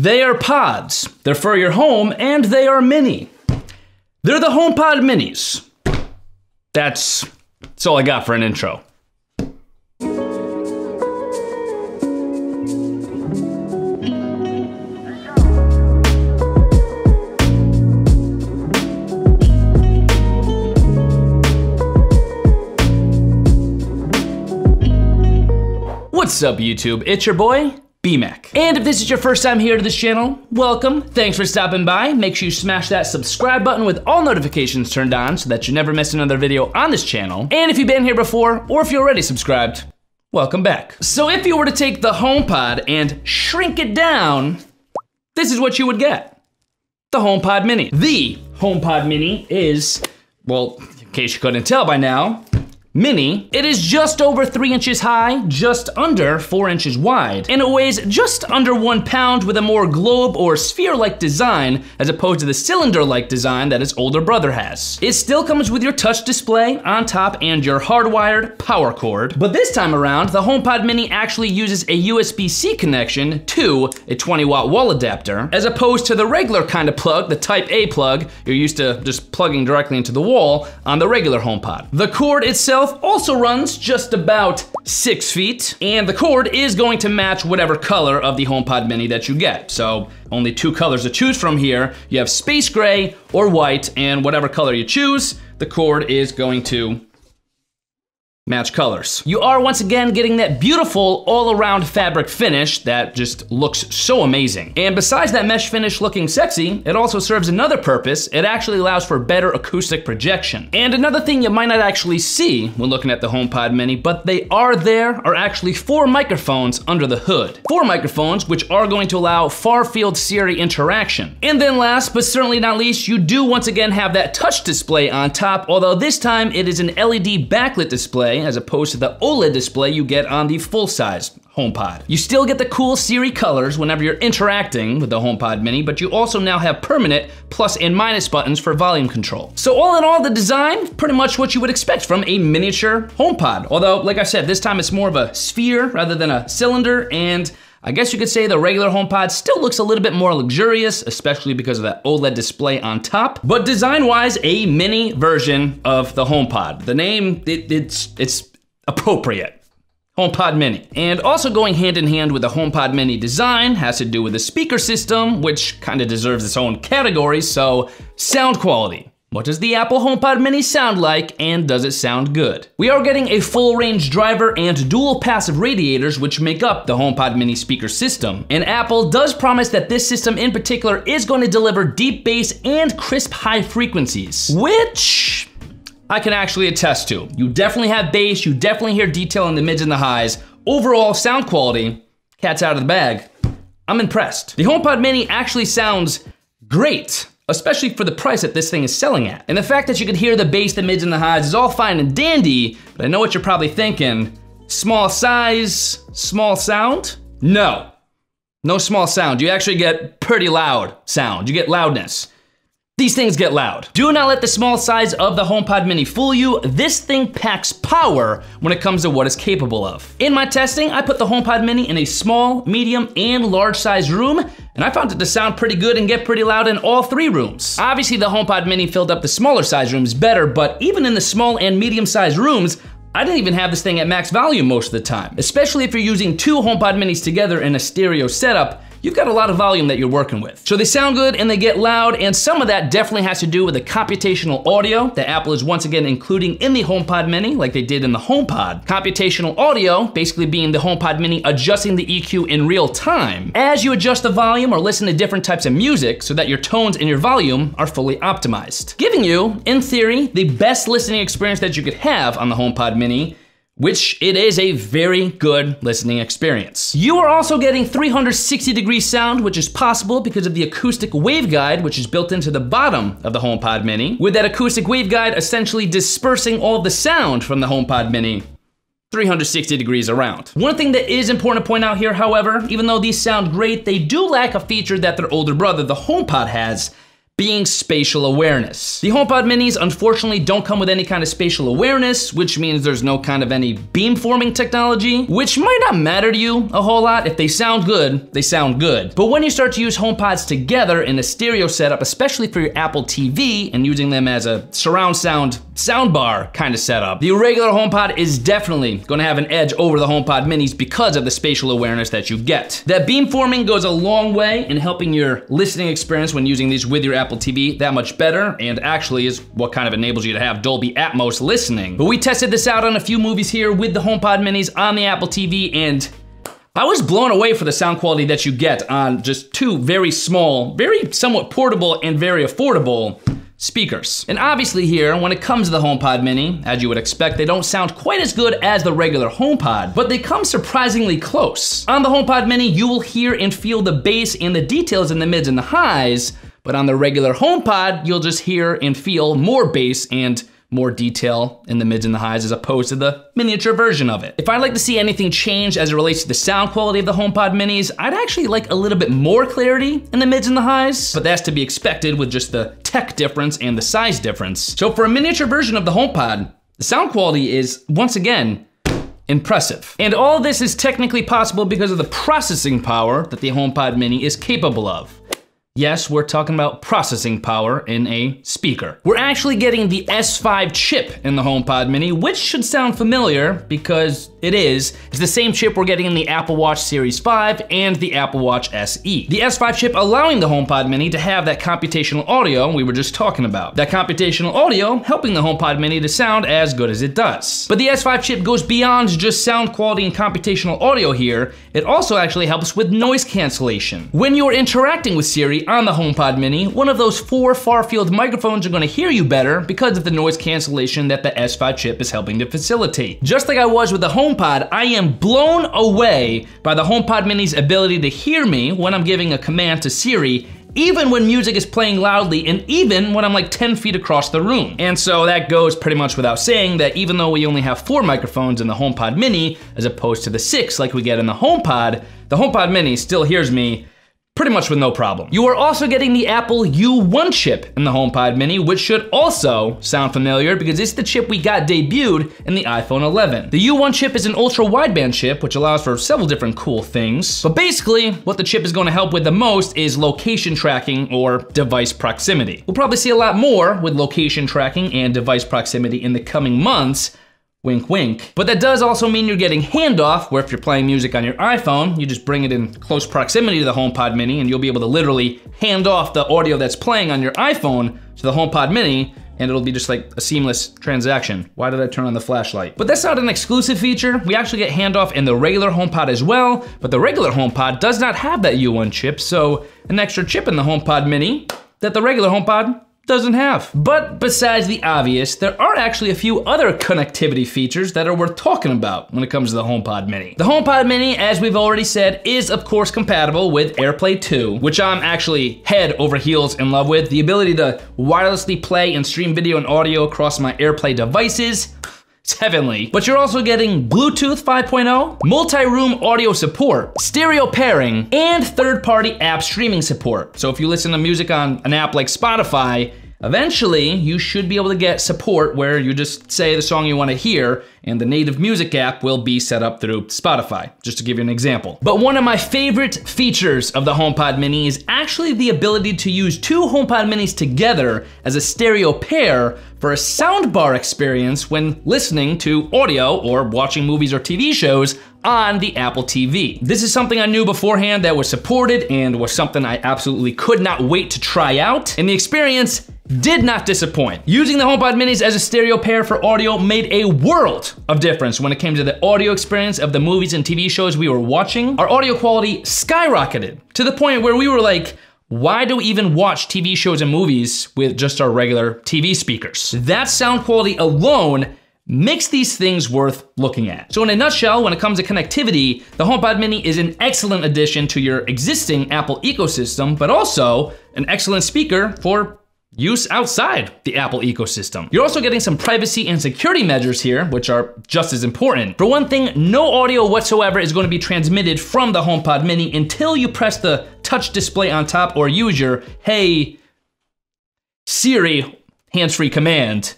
They are pods. They're for your home and they are mini. They're the HomePod minis. That's that's all I got for an intro. What's up, YouTube? It's your boy, BMAC. And if this is your first time here to this channel, welcome. Thanks for stopping by. Make sure you smash that subscribe button with all notifications turned on so that you never miss another video on this channel. And if you've been here before, or if you're already subscribed, welcome back. So if you were to take the HomePod and shrink it down, this is what you would get. The HomePod Mini. The HomePod Mini is, well, in case you couldn't tell by now, Mini. It is just over three inches high, just under four inches wide, and it weighs just under one pound with a more globe or sphere-like design as opposed to the cylinder-like design that its older brother has. It still comes with your touch display on top and your hardwired power cord, but this time around, the HomePod Mini actually uses a USB-C connection to a 20 watt wall adapter, as opposed to the regular kind of plug, the type A plug, you're used to just plugging directly into the wall on the regular HomePod. The cord itself itself also runs just about six feet, and the cord is going to match whatever color of the HomePod Mini that you get. So only two colors to choose from here. You have space gray or white, and whatever color you choose, the cord is going to match colors. You are once again getting that beautiful all-around fabric finish that just looks so amazing. And besides that mesh finish looking sexy, it also serves another purpose. It actually allows for better acoustic projection. And another thing you might not actually see when looking at the HomePod Mini, but they are there, are actually four microphones under the hood. Four microphones, which are going to allow far-field Siri interaction. And then last, but certainly not least, you do once again have that touch display on top, although this time it is an LED backlit display display as opposed to the OLED display you get on the full-size HomePod. You still get the cool Siri colors whenever you're interacting with the HomePod mini, but you also now have permanent plus and minus buttons for volume control. So all in all, the design, pretty much what you would expect from a miniature HomePod. Although, like I said, this time it's more of a sphere rather than a cylinder and I guess you could say the regular HomePod still looks a little bit more luxurious, especially because of that OLED display on top. But design-wise, a mini version of the HomePod. The name, it, it's, it's appropriate. HomePod Mini. And also going hand in hand with the HomePod Mini design has to do with the speaker system, which kind of deserves its own category, so sound quality. What does the Apple HomePod Mini sound like, and does it sound good? We are getting a full range driver and dual passive radiators which make up the HomePod Mini speaker system. And Apple does promise that this system in particular is going to deliver deep bass and crisp high frequencies, which I can actually attest to. You definitely have bass, you definitely hear detail in the mids and the highs. Overall sound quality, cat's out of the bag. I'm impressed. The HomePod Mini actually sounds great especially for the price that this thing is selling at. And the fact that you could hear the bass, the mids, and the highs is all fine and dandy, but I know what you're probably thinking. Small size, small sound? No, no small sound. You actually get pretty loud sound. You get loudness. These things get loud. Do not let the small size of the HomePod mini fool you. This thing packs power when it comes to what it's capable of. In my testing, I put the HomePod mini in a small, medium, and large size room, and I found it to sound pretty good and get pretty loud in all three rooms. Obviously, the HomePod mini filled up the smaller size rooms better, but even in the small and medium sized rooms, I didn't even have this thing at max volume most of the time, especially if you're using two HomePod minis together in a stereo setup you've got a lot of volume that you're working with. So they sound good and they get loud, and some of that definitely has to do with the computational audio that Apple is once again including in the HomePod Mini, like they did in the HomePod. Computational audio basically being the HomePod Mini adjusting the EQ in real time as you adjust the volume or listen to different types of music so that your tones and your volume are fully optimized. Giving you, in theory, the best listening experience that you could have on the HomePod Mini which it is a very good listening experience. You are also getting 360 degree sound, which is possible because of the acoustic waveguide, which is built into the bottom of the HomePod Mini, with that acoustic waveguide essentially dispersing all the sound from the HomePod Mini 360 degrees around. One thing that is important to point out here, however, even though these sound great, they do lack a feature that their older brother, the HomePod, has, being spatial awareness. The HomePod minis unfortunately don't come with any kind of spatial awareness, which means there's no kind of any beamforming technology, which might not matter to you a whole lot. If they sound good, they sound good. But when you start to use HomePods together in a stereo setup, especially for your Apple TV and using them as a surround sound soundbar kind of setup. The regular HomePod is definitely gonna have an edge over the HomePod minis because of the spatial awareness that you get. That beamforming goes a long way in helping your listening experience when using these with your Apple TV that much better and actually is what kind of enables you to have Dolby Atmos listening. But we tested this out on a few movies here with the HomePod minis on the Apple TV and I was blown away for the sound quality that you get on just two very small, very somewhat portable and very affordable speakers. And obviously here, when it comes to the HomePod Mini, as you would expect, they don't sound quite as good as the regular HomePod, but they come surprisingly close. On the HomePod Mini, you will hear and feel the bass and the details in the mids and the highs, but on the regular HomePod, you'll just hear and feel more bass and more detail in the mids and the highs as opposed to the miniature version of it. If I'd like to see anything change as it relates to the sound quality of the HomePod minis, I'd actually like a little bit more clarity in the mids and the highs, but that's to be expected with just the tech difference and the size difference. So for a miniature version of the HomePod, the sound quality is, once again, impressive. And all this is technically possible because of the processing power that the HomePod mini is capable of. Yes, we're talking about processing power in a speaker. We're actually getting the S5 chip in the HomePod Mini, which should sound familiar because it is. It's the same chip we're getting in the Apple Watch Series 5 and the Apple Watch SE. The S5 chip allowing the HomePod Mini to have that computational audio we were just talking about. That computational audio helping the HomePod Mini to sound as good as it does. But the S5 chip goes beyond just sound quality and computational audio here. It also actually helps with noise cancellation. When you're interacting with Siri, on the HomePod Mini, one of those four far-field microphones are gonna hear you better because of the noise cancellation that the S5 chip is helping to facilitate. Just like I was with the HomePod, I am blown away by the HomePod Mini's ability to hear me when I'm giving a command to Siri even when music is playing loudly and even when I'm like 10 feet across the room. And so that goes pretty much without saying that even though we only have four microphones in the HomePod Mini as opposed to the six like we get in the HomePod, the HomePod Mini still hears me pretty much with no problem. You are also getting the Apple U1 chip in the HomePod mini, which should also sound familiar because it's the chip we got debuted in the iPhone 11. The U1 chip is an ultra wideband chip, which allows for several different cool things. But basically, what the chip is gonna help with the most is location tracking or device proximity. We'll probably see a lot more with location tracking and device proximity in the coming months, Wink, wink. But that does also mean you're getting handoff, where if you're playing music on your iPhone, you just bring it in close proximity to the HomePod mini and you'll be able to literally hand off the audio that's playing on your iPhone to the HomePod mini and it'll be just like a seamless transaction. Why did I turn on the flashlight? But that's not an exclusive feature. We actually get handoff in the regular HomePod as well, but the regular HomePod does not have that U1 chip, so an extra chip in the HomePod mini that the regular HomePod doesn't have. But besides the obvious, there are actually a few other connectivity features that are worth talking about when it comes to the HomePod Mini. The HomePod Mini, as we've already said, is of course compatible with AirPlay 2, which I'm actually head over heels in love with. The ability to wirelessly play and stream video and audio across my AirPlay devices, it's heavenly. But you're also getting Bluetooth 5.0, multi-room audio support, stereo pairing, and third-party app streaming support. So if you listen to music on an app like Spotify, Eventually, you should be able to get support where you just say the song you want to hear, and the native music app will be set up through Spotify, just to give you an example. But one of my favorite features of the HomePod Mini is actually the ability to use two HomePod Minis together as a stereo pair for a soundbar experience when listening to audio or watching movies or TV shows on the Apple TV. This is something I knew beforehand that was supported and was something I absolutely could not wait to try out, and the experience did not disappoint. Using the HomePod minis as a stereo pair for audio made a world of difference when it came to the audio experience of the movies and TV shows we were watching. Our audio quality skyrocketed to the point where we were like, why do we even watch TV shows and movies with just our regular TV speakers? That sound quality alone makes these things worth looking at. So in a nutshell, when it comes to connectivity, the HomePod mini is an excellent addition to your existing Apple ecosystem, but also an excellent speaker for use outside the Apple ecosystem. You're also getting some privacy and security measures here, which are just as important. For one thing, no audio whatsoever is gonna be transmitted from the HomePod mini until you press the touch display on top or use your, hey, Siri hands-free command.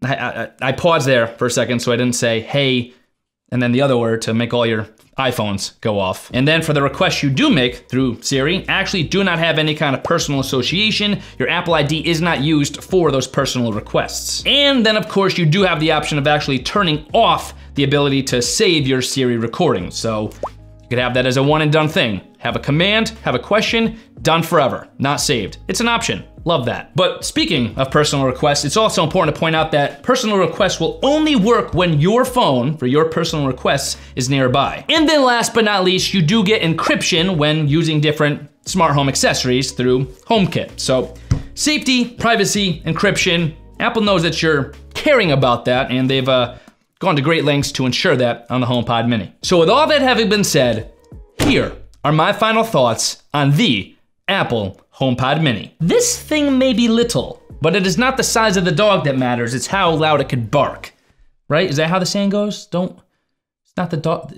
I, I, I paused there for a second so I didn't say, hey, and then the other word to make all your iPhones go off. And then for the requests you do make through Siri, actually do not have any kind of personal association. Your Apple ID is not used for those personal requests. And then of course you do have the option of actually turning off the ability to save your Siri recording. So you could have that as a one and done thing. Have a command, have a question, done forever, not saved. It's an option. Love that. But speaking of personal requests, it's also important to point out that personal requests will only work when your phone for your personal requests is nearby. And then last but not least, you do get encryption when using different smart home accessories through HomeKit. So safety, privacy, encryption, Apple knows that you're caring about that and they've uh, gone to great lengths to ensure that on the HomePod mini. So with all that having been said, here are my final thoughts on the Apple HomePod Mini. This thing may be little, but it is not the size of the dog that matters, it's how loud it can bark. Right? Is that how the saying goes? Don't, it's not the dog,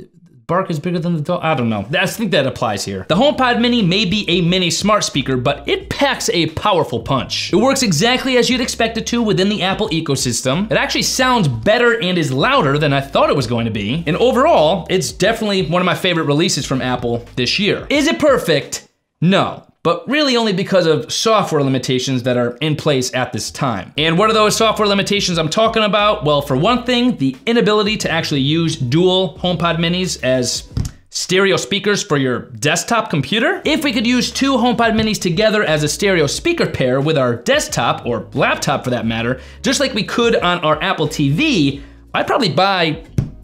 bark is bigger than the dog. I don't know. I think that applies here. The HomePod Mini may be a mini smart speaker, but it packs a powerful punch. It works exactly as you'd expect it to within the Apple ecosystem. It actually sounds better and is louder than I thought it was going to be. And overall, it's definitely one of my favorite releases from Apple this year. Is it perfect? No but really only because of software limitations that are in place at this time. And what are those software limitations I'm talking about? Well, for one thing, the inability to actually use dual HomePod minis as stereo speakers for your desktop computer. If we could use two HomePod minis together as a stereo speaker pair with our desktop or laptop for that matter, just like we could on our Apple TV, I'd probably buy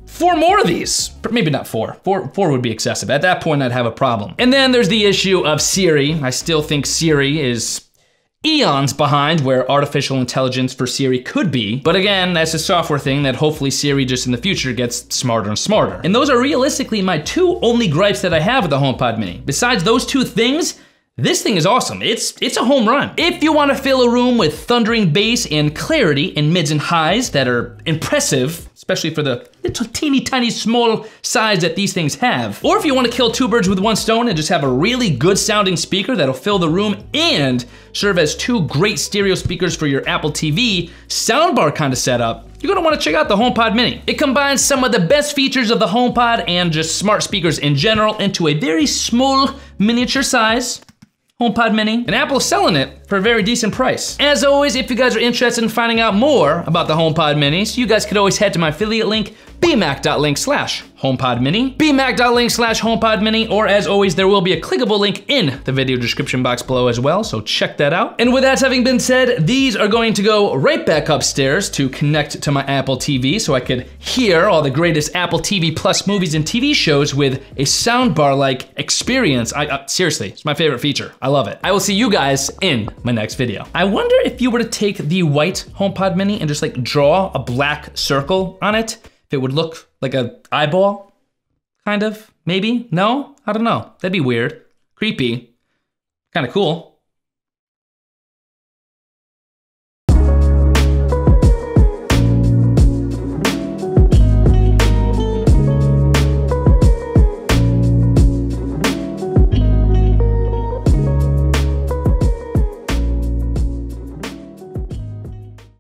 four more of these. Maybe not four. Four, four would be excessive. At that point, I'd have a problem. And then there's the issue of Siri. I still think Siri is eons behind where artificial intelligence for Siri could be. But again, that's a software thing that hopefully Siri just in the future gets smarter and smarter. And those are realistically my two only gripes that I have with the HomePod Mini. Besides those two things, this thing is awesome. It's it's a home run. If you want to fill a room with thundering bass and clarity in mids and highs that are impressive, especially for the little teeny tiny small size that these things have, or if you want to kill two birds with one stone and just have a really good sounding speaker that'll fill the room and serve as two great stereo speakers for your Apple TV soundbar kind of setup, you're gonna wanna check out the HomePod Mini. It combines some of the best features of the HomePod and just smart speakers in general into a very small miniature size HomePod Mini, and Apple's selling it for a very decent price. As always, if you guys are interested in finding out more about the HomePod Minis, you guys could always head to my affiliate link, bmac.link slash HomePod Mini, bmac.link slash HomePod Mini, or as always, there will be a clickable link in the video description box below as well, so check that out. And with that having been said, these are going to go right back upstairs to connect to my Apple TV so I could hear all the greatest Apple TV Plus movies and TV shows with a soundbar-like experience. I uh, Seriously, it's my favorite feature. I love it. I will see you guys in my next video. I wonder if you were to take the white HomePod Mini and just like draw a black circle on it, if it would look like a eyeball, kind of maybe. No, I don't know. That'd be weird, creepy, kind of cool.